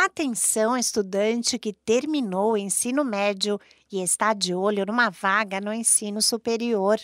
Atenção, estudante que terminou o ensino médio e está de olho numa vaga no ensino superior.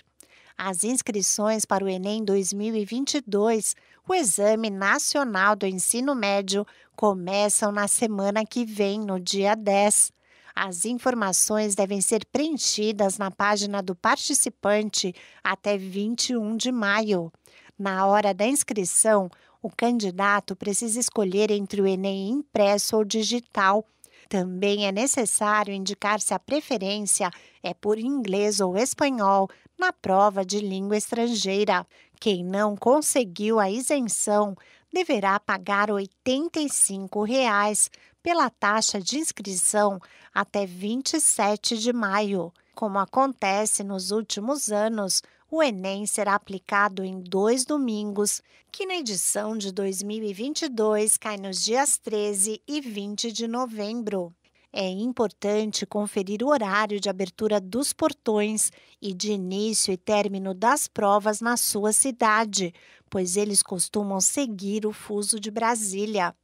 As inscrições para o Enem 2022, o Exame Nacional do Ensino Médio, começam na semana que vem, no dia 10. As informações devem ser preenchidas na página do participante até 21 de maio. Na hora da inscrição, o candidato precisa escolher entre o Enem impresso ou digital. Também é necessário indicar se a preferência é por inglês ou espanhol na prova de língua estrangeira. Quem não conseguiu a isenção deverá pagar R$ 85 pela taxa de inscrição até 27 de maio. Como acontece nos últimos anos, o Enem será aplicado em dois domingos, que na edição de 2022 cai nos dias 13 e 20 de novembro. É importante conferir o horário de abertura dos portões e de início e término das provas na sua cidade, pois eles costumam seguir o fuso de Brasília.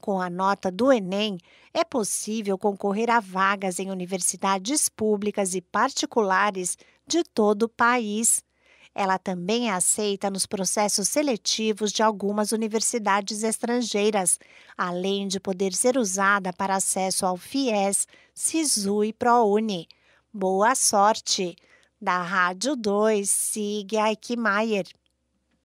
Com a nota do Enem, é possível concorrer a vagas em universidades públicas e particulares de todo o país. Ela também é aceita nos processos seletivos de algumas universidades estrangeiras, além de poder ser usada para acesso ao FIES, SISU e ProUni. Boa sorte! Da Rádio 2, siga Aikmaier.